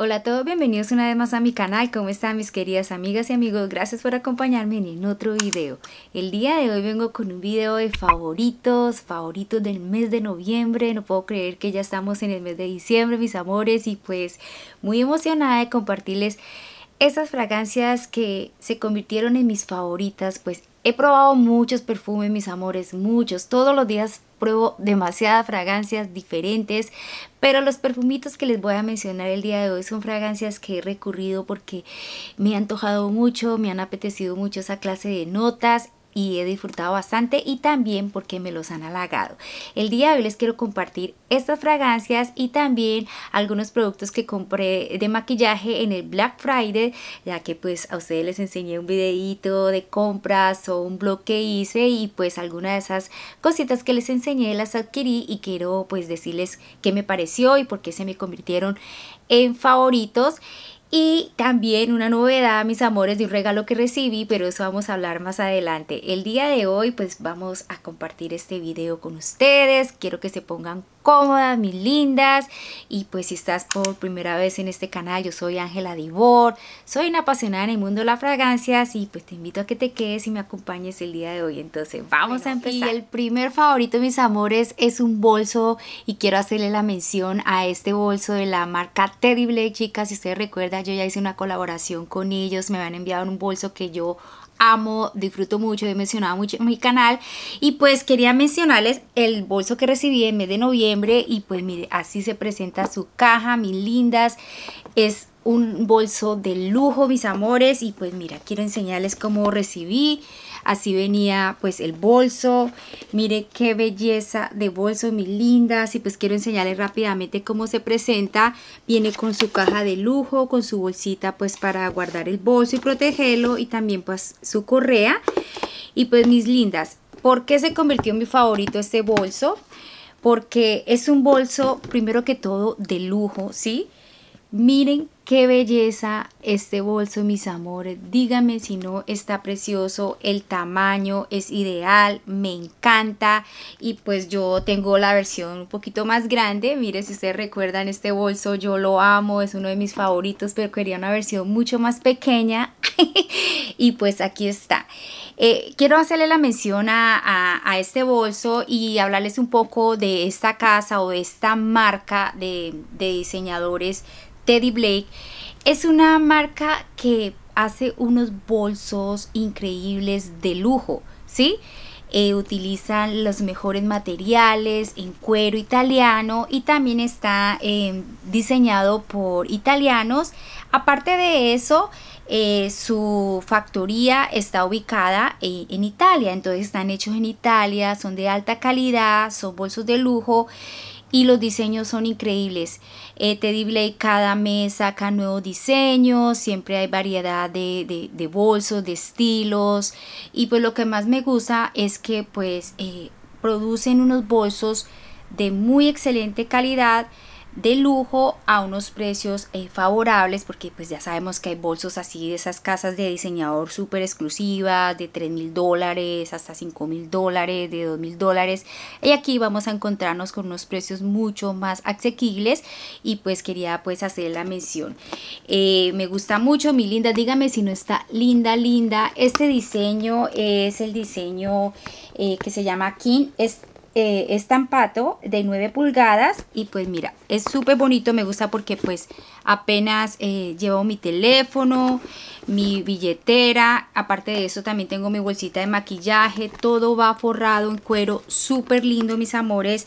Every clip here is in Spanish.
Hola a todos, bienvenidos una vez más a mi canal, ¿cómo están mis queridas amigas y amigos? Gracias por acompañarme en otro video. El día de hoy vengo con un video de favoritos, favoritos del mes de noviembre, no puedo creer que ya estamos en el mes de diciembre mis amores y pues muy emocionada de compartirles estas fragancias que se convirtieron en mis favoritas, pues He probado muchos perfumes, mis amores, muchos. Todos los días pruebo demasiadas fragancias diferentes, pero los perfumitos que les voy a mencionar el día de hoy son fragancias que he recurrido porque me han antojado mucho, me han apetecido mucho esa clase de notas y he disfrutado bastante y también porque me los han halagado. El día de hoy les quiero compartir estas fragancias y también algunos productos que compré de maquillaje en el Black Friday, ya que pues a ustedes les enseñé un videito de compras o un blog que hice y pues algunas de esas cositas que les enseñé las adquirí y quiero pues decirles qué me pareció y por qué se me convirtieron en favoritos. Y también una novedad, mis amores, de un regalo que recibí, pero eso vamos a hablar más adelante. El día de hoy pues vamos a compartir este video con ustedes. Quiero que se pongan cómodas, mis lindas. Y pues si estás por primera vez en este canal, yo soy Ángela Divor, soy una apasionada en el mundo de las fragancias y pues te invito a que te quedes y me acompañes el día de hoy. Entonces vamos a empezar. Y el primer favorito, mis amores, es un bolso y quiero hacerle la mención a este bolso de la marca Terrible, chicas. Si ustedes recuerdan, yo ya hice una colaboración con ellos, me habían enviado un bolso que yo amo, disfruto mucho, he mencionado mucho mi canal y pues quería mencionarles el bolso que recibí en mes de noviembre y pues mire, así se presenta su caja, mis lindas, es un bolso de lujo, mis amores. Y pues mira, quiero enseñarles cómo recibí. Así venía pues el bolso. Mire qué belleza de bolso, mis lindas. Y pues quiero enseñarles rápidamente cómo se presenta. Viene con su caja de lujo, con su bolsita pues para guardar el bolso y protegerlo. Y también pues su correa. Y pues mis lindas, ¿por qué se convirtió en mi favorito este bolso? Porque es un bolso, primero que todo, de lujo, ¿sí? Miren Qué belleza este bolso, mis amores. Dígame si no está precioso. El tamaño es ideal, me encanta. Y pues yo tengo la versión un poquito más grande. Mire, si ustedes recuerdan este bolso, yo lo amo, es uno de mis favoritos, pero quería una versión mucho más pequeña. y pues aquí está. Eh, quiero hacerle la mención a, este bolso y hablarles un poco de esta casa o de esta marca de, de diseñadores Teddy Blake es una marca que hace unos bolsos increíbles de lujo, ¿sí? Eh, utilizan los mejores materiales en cuero italiano y también está eh, diseñado por italianos. Aparte de eso, eh, su factoría está ubicada en Italia, entonces están hechos en Italia, son de alta calidad, son bolsos de lujo y los diseños son increíbles. Eh, Teddy Blake cada mes saca nuevos diseños, siempre hay variedad de, bolsos, de estilos y pues lo que más me gusta es que pues eh, producen unos bolsos de muy excelente calidad de lujo a unos precios eh, favorables porque pues ya sabemos que hay bolsos así de esas casas de diseñador súper exclusivas de 3 mil dólares hasta 5 mil dólares de 2 mil dólares y aquí vamos a encontrarnos con unos precios mucho más asequibles y pues quería pues hacer la mención eh, me gusta mucho mi linda dígame si no está linda linda este diseño es el diseño eh, que se llama King es eh, de 9 pulgadas y pues mira, es súper bonito, me gusta porque pues apenas eh, llevo mi teléfono, mi billetera, aparte de eso también tengo mi bolsita de maquillaje, todo va forrado en cuero, súper lindo mis amores,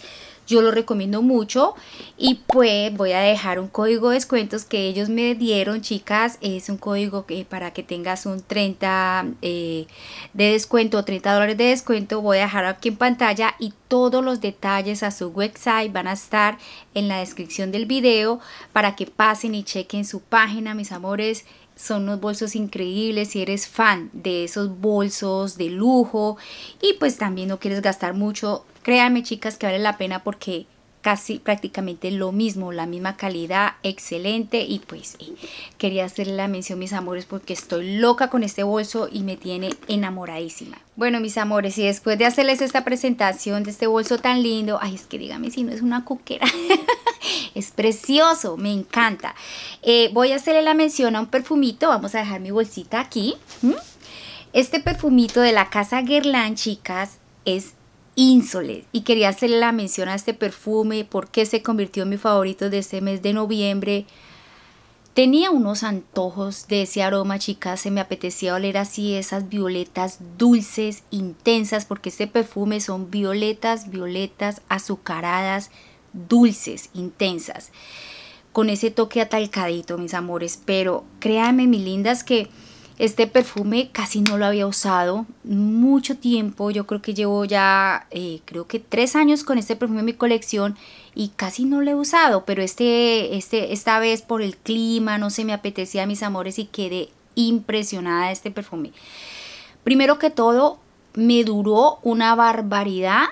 yo lo recomiendo mucho y pues voy a dejar un código de descuentos que ellos me dieron, chicas. Es un código que para que tengas un 30 eh, de descuento, 30 dólares de descuento. Voy a dejar aquí en pantalla y todos los detalles a su website van a estar en la descripción del video para que pasen y chequen su página, mis amores son unos bolsos increíbles si eres fan de esos bolsos de lujo y pues también no quieres gastar mucho Créanme chicas que vale la pena porque casi prácticamente lo mismo, la misma calidad, excelente y pues eh, quería hacerle la mención mis amores porque estoy loca con este bolso y me tiene enamoradísima. Bueno mis amores y después de hacerles esta presentación de este bolso tan lindo, ay es que dígame si no es una cuquera, es precioso, me encanta. Eh, voy a hacerle la mención a un perfumito, vamos a dejar mi bolsita aquí. Este perfumito de la casa Guerlain chicas es y quería hacerle la mención a este perfume porque se convirtió en mi favorito de este mes de noviembre. Tenía unos antojos de ese aroma, chicas, se me apetecía oler así esas violetas dulces, intensas, porque este perfume son violetas, violetas, azucaradas, dulces, intensas, con ese toque atalcadito, mis amores. Pero créanme, mis lindas, que este perfume casi no lo había usado mucho tiempo, yo creo que llevo ya, eh, creo que tres años con este perfume en mi colección y casi no lo he usado, pero este, este, esta vez por el clima no se me apetecía mis amores y quedé impresionada de este perfume. Primero que todo, me duró una barbaridad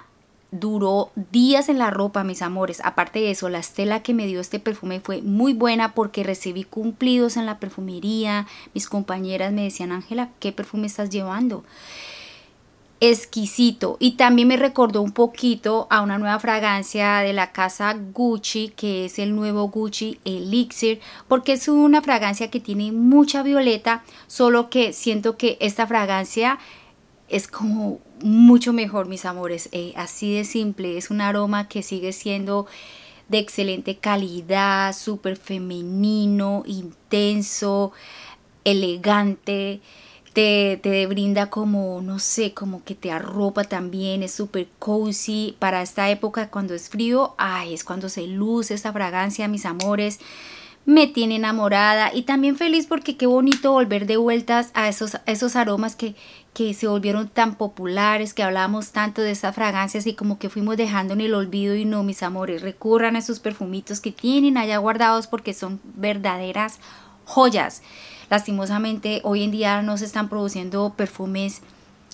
duró días en la ropa, mis amores. Aparte de eso, la estela que me dio este perfume fue muy buena porque recibí cumplidos en la perfumería. Mis compañeras me decían, Ángela, ¿qué perfume estás llevando? Exquisito. Y también me recordó un poquito a una nueva fragancia de la casa Gucci, que es el nuevo Gucci Elixir, porque es una fragancia que tiene mucha violeta, solo que siento que esta fragancia es como mucho mejor, mis amores. Eh, así de simple, es un aroma que sigue siendo de excelente calidad, súper femenino, intenso, elegante. Te, brinda como, no sé, como que te arropa también, es súper cozy. Para esta época cuando es frío, ay, es cuando se luce esta fragancia, mis amores me tiene enamorada y también feliz porque qué bonito volver de vueltas a esos, esos aromas que, que se volvieron tan populares, que hablábamos tanto de esas fragancias y como que fuimos dejando en el olvido y no, mis amores, recurran a esos perfumitos que tienen allá guardados porque son verdaderas joyas. Lastimosamente hoy en día no se están produciendo perfumes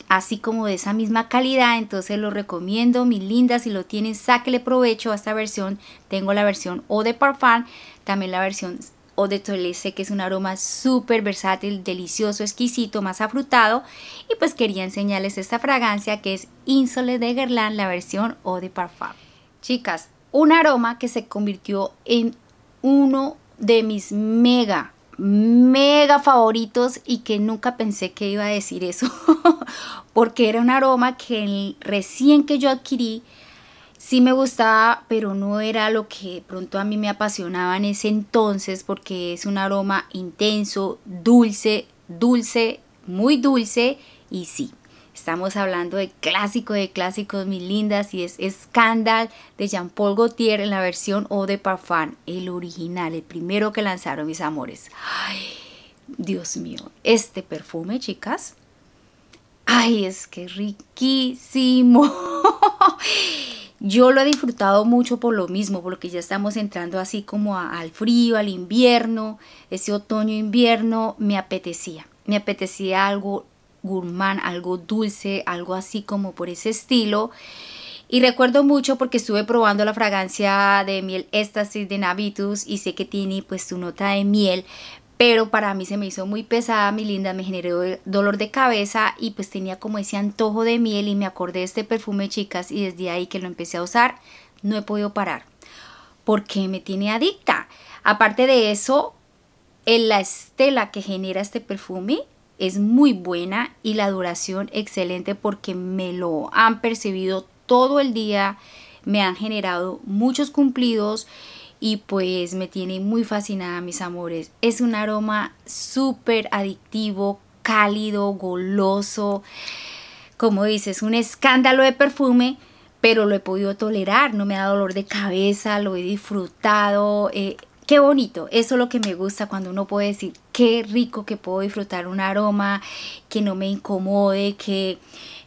así como de esa misma calidad, entonces lo recomiendo, mis lindas, si lo tienen, sáquele provecho a esta versión. Tengo la versión Eau de parfum, también la versión o de Toilette, que es un aroma súper versátil, delicioso, exquisito, más afrutado. Y pues quería enseñarles esta fragancia que es Insole de Guerlain, la versión o de parfum. Chicas, un aroma que se convirtió en uno de mis mega mega favoritos y que nunca pensé que iba a decir eso porque era un aroma que recién que yo adquirí sí me gustaba pero no era lo que pronto a mí me apasionaba en ese entonces porque es un aroma intenso, dulce, dulce, muy dulce y sí, Estamos hablando de clásico de clásicos, mis lindas, y es Scandal de Jean-Paul Gaultier en la versión O de Parfum, el original, el primero que lanzaron mis amores. Ay, Dios mío, este perfume, chicas. Ay, es que riquísimo. Yo lo he disfrutado mucho por lo mismo, porque ya estamos entrando así como al frío, al invierno, ese otoño-invierno, me apetecía. Me apetecía algo gourmand, algo dulce, algo así como por ese estilo. Y recuerdo mucho porque estuve probando la fragancia de miel éxtasis de Navitus y sé que tiene pues tu nota de miel, pero para mí se me hizo muy pesada, mi linda, me generó dolor de cabeza y pues tenía como ese antojo de miel y me acordé de este perfume, chicas, y desde ahí que lo empecé a usar, no he podido parar. porque me tiene adicta? Aparte de eso, en la estela que genera este perfume es muy buena y la duración excelente porque me lo han percibido todo el día, me han generado muchos cumplidos y pues me tiene muy fascinada mis amores. Es un aroma súper adictivo, cálido, goloso, como dices, un escándalo de perfume pero lo he podido tolerar, no me da dolor de cabeza, lo he disfrutado, eh, Qué bonito, eso es lo que me gusta cuando uno puede decir, qué rico que puedo disfrutar un aroma, que no me incomode, que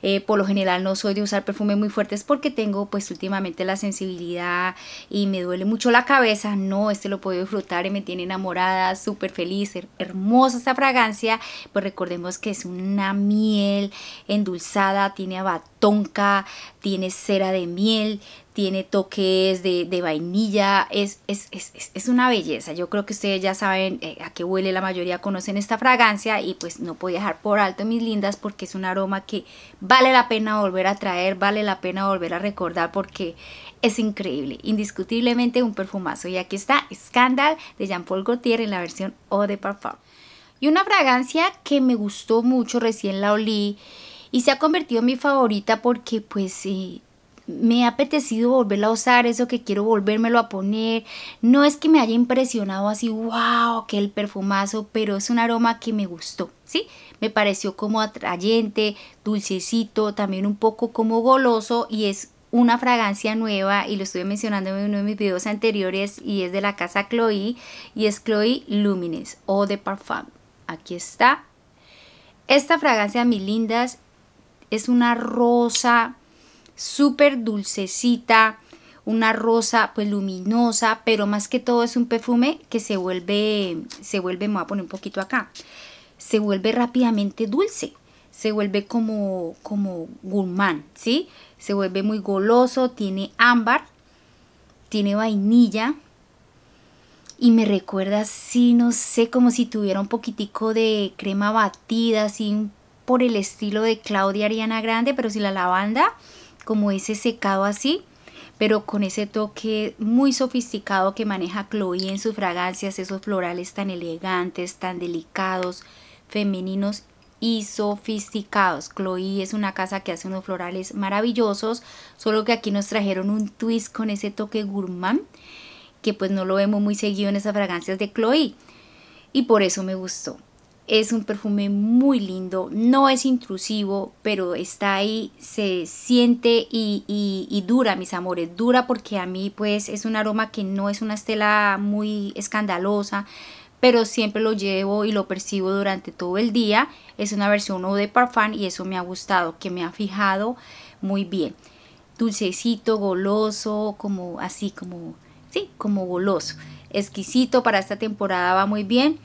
eh, por lo general no soy de usar perfumes muy fuertes porque tengo pues últimamente la sensibilidad y me duele mucho la cabeza. No, este lo puedo disfrutar y me tiene enamorada, súper feliz, hermosa esta fragancia. Pues recordemos que es una miel endulzada, tiene abatido tonka, tiene cera de miel, tiene toques de, vainilla, es, es, es, una belleza. Yo creo que ustedes ya saben eh, a qué huele, la mayoría conocen esta fragancia y pues no puedo dejar por alto mis lindas porque es un aroma que vale la pena volver a traer, vale la pena volver a recordar porque es increíble, indiscutiblemente un perfumazo. Y aquí está Scandal de Jean-Paul Gaultier en la versión Eau de Parfum. Y una fragancia que me gustó mucho, recién la olí y se ha convertido en mi favorita porque pues me ha apetecido volverla a usar, eso que quiero volvérmelo a poner. No es que me haya impresionado así, wow, que el perfumazo, pero es un aroma que me gustó, ¿sí? Me pareció como atrayente, dulcecito, también un poco como goloso y es una fragancia nueva y lo estuve mencionando en uno de mis videos anteriores y es de la casa Chloe y es Chloe Lumines o de Parfum. Aquí está. Esta fragancia, mis lindas, es una rosa súper dulcecita, una rosa pues luminosa, pero más que todo es un perfume que se vuelve, se vuelve, me voy a poner un poquito acá, se vuelve rápidamente dulce, se vuelve como, como gourmand, ¿sí? Se vuelve muy goloso, tiene ámbar, tiene vainilla y me recuerda así, no sé, como si tuviera un poquitico de crema batida, así un por el estilo de Claudia Ariana Grande, pero si la lavanda, como ese secado así, pero con ese toque muy sofisticado que maneja Chloe en sus fragancias, esos florales tan elegantes, tan delicados, femeninos y sofisticados. Chloe es una casa que hace unos florales maravillosos, solo que aquí nos trajeron un twist con ese toque gourmand, que pues no lo vemos muy seguido en esas fragancias de Chloe, y por eso me gustó. Es un perfume muy lindo, no es intrusivo, pero está ahí, se siente y, dura, mis amores, dura porque a mí pues es un aroma que no es una estela muy escandalosa, pero siempre lo llevo y lo percibo durante todo el día. Es una versión eau de parfum y eso me ha gustado, que me ha fijado muy bien. Dulcecito, goloso, como así, como, sí, como goloso. Exquisito para esta temporada va muy bien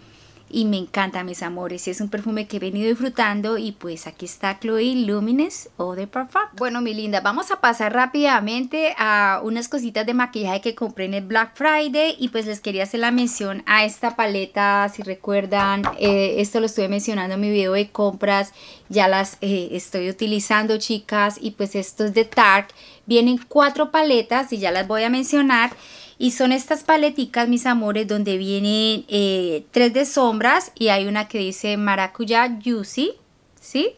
y me encanta, mis amores. Es un perfume que he venido disfrutando y pues aquí está Chloe Lumines o de Parfum. Bueno, mi linda, vamos a pasar rápidamente a unas cositas de maquillaje que compré en el Black Friday y pues les quería hacer la mención a esta paleta, si recuerdan, eh, esto lo estuve mencionando en mi video de compras, ya las eh, estoy utilizando, chicas, y pues esto es de Tarte Vienen cuatro paletas y ya las voy a mencionar. Y son estas paleticas, mis amores, donde vienen eh, tres de sombras y hay una que dice maracuyá juicy, ¿sí?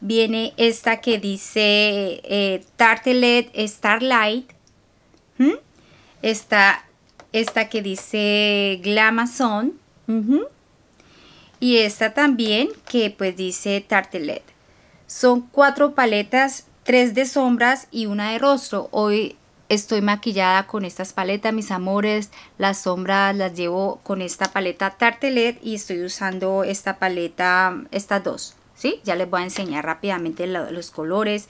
Viene esta que dice eh, starlight, esta, que dice glamazon, y esta también que pues dice Tartelette. Son cuatro paletas tres de sombras y una de rostro. Hoy estoy maquillada con estas paletas, mis amores. Las sombras las llevo con esta paleta Tartelet y estoy usando esta paleta, estas dos. ¿sí? Ya les voy a enseñar rápidamente los colores.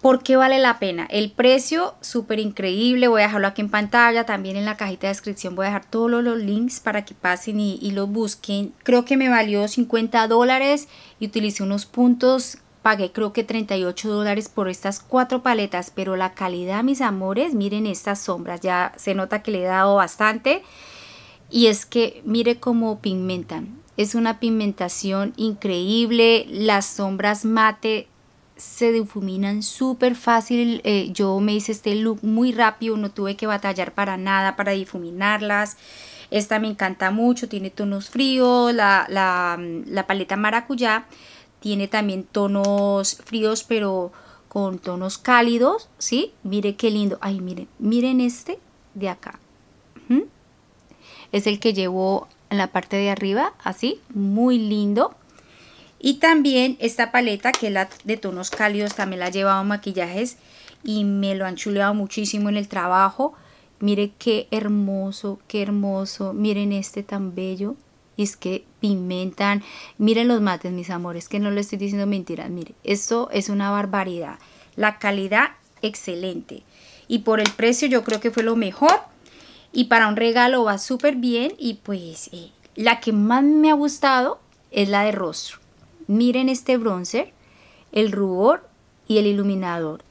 ¿Por qué vale la pena? El precio, súper increíble. Voy a dejarlo aquí en pantalla. También en la cajita de descripción voy a dejar todos los, links para que pasen y, y, los busquen. Creo que me valió 50 dólares y utilicé unos puntos Pagué creo que 38 dólares por estas cuatro paletas, pero la calidad, mis amores, miren estas sombras, ya se nota que le he dado bastante. Y es que mire cómo pigmentan, es una pigmentación increíble, las sombras mate se difuminan súper fácil, eh, yo me hice este look muy rápido, no tuve que batallar para nada para difuminarlas. Esta me encanta mucho, tiene tonos fríos, la, la, mm, la paleta maracuyá tiene también tonos fríos pero con tonos cálidos, ¿sí? Mire qué lindo. Ay, miren, miren este de acá. Es el que llevo en la parte de arriba, así, muy lindo. Y también esta paleta que es la de tonos cálidos, también la he llevado maquillajes y me lo han chuleado muchísimo en el trabajo. Mire qué hermoso, qué hermoso. Miren este tan bello y es que pimentan. Miren los mates, mis amores, que no lo estoy diciendo mentiras. Mire, esto es una barbaridad. La calidad, excelente. Y por el precio yo creo que fue lo mejor. Y para un regalo va súper bien. Y pues eh, la que más me ha gustado es la de rostro. Miren este bronzer, el rubor y el iluminador.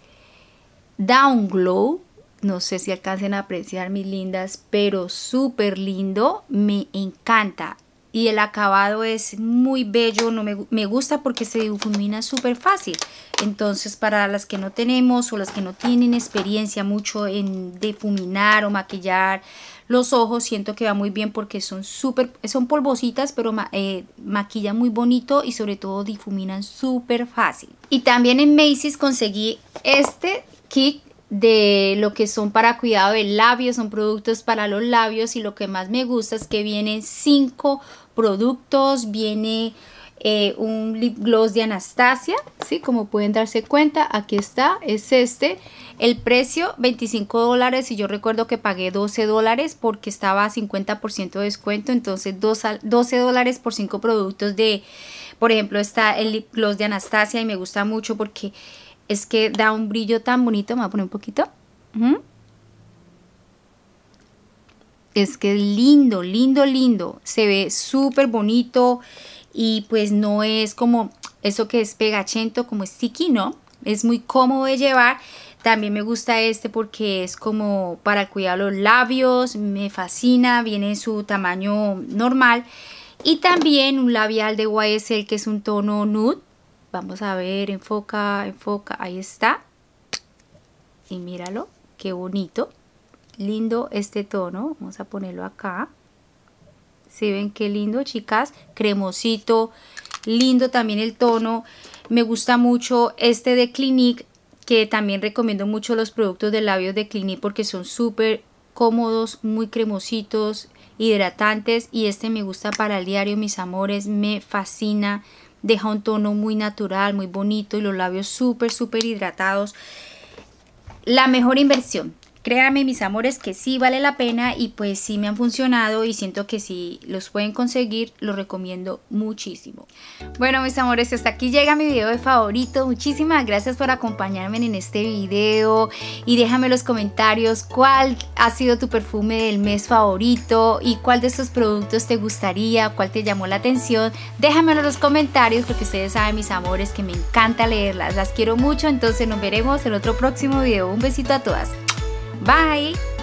Da un glow, no sé si alcancen a apreciar mis lindas, pero súper lindo, me encanta y el acabado es muy bello, no me, gusta porque se difumina súper fácil. Entonces para las que no tenemos o las que no tienen experiencia mucho en difuminar o maquillar los ojos, siento que va muy bien porque son súper, son polvositas, pero eh, maquillan muy bonito y sobre todo difuminan súper fácil. Y también en Macy's conseguí este kit de lo que son para cuidado del labios, son productos para los labios y lo que más me gusta es que vienen cinco productos, viene eh, un lip gloss de Anastasia, ¿sí? como pueden darse cuenta, aquí está, es este, el precio 25 dólares y yo recuerdo que pagué 12 dólares porque estaba a 50% de descuento, entonces 12 dólares por cinco productos de, por ejemplo está el lip gloss de Anastasia y me gusta mucho porque es que da un brillo tan bonito. Me voy a poner un poquito. Es que es lindo, lindo, lindo. Se ve súper bonito y pues no es como eso que es pegachento, como sticky, ¿no? Es muy cómodo de llevar. También me gusta este porque es como para cuidar los labios. Me fascina, viene en su tamaño normal. Y también un labial de YSL que es un tono nude vamos a ver, enfoca, enfoca, ahí está. Y míralo, qué bonito, lindo este tono, vamos a ponerlo acá. ¿Sí ven qué lindo, chicas? Cremosito, lindo también el tono. Me gusta mucho este de Clinique, que también recomiendo mucho los productos de labios de Clinique porque son súper cómodos, muy cremositos, hidratantes. Y este me gusta para el diario, mis amores, me fascina deja un tono muy natural, muy bonito y los labios súper, súper hidratados. La mejor inversión Créame mis amores que sí vale la pena y pues sí me han funcionado y siento que si los pueden conseguir los recomiendo muchísimo. Bueno mis amores, hasta aquí llega mi video de favorito. Muchísimas gracias por acompañarme en este video y déjame en los comentarios cuál ha sido tu perfume del mes favorito y cuál de estos productos te gustaría, cuál te llamó la atención. Déjamelo en los comentarios porque ustedes saben mis amores que me encanta leerlas, las quiero mucho, entonces nos veremos en otro próximo video. Un besito a todas. Bye!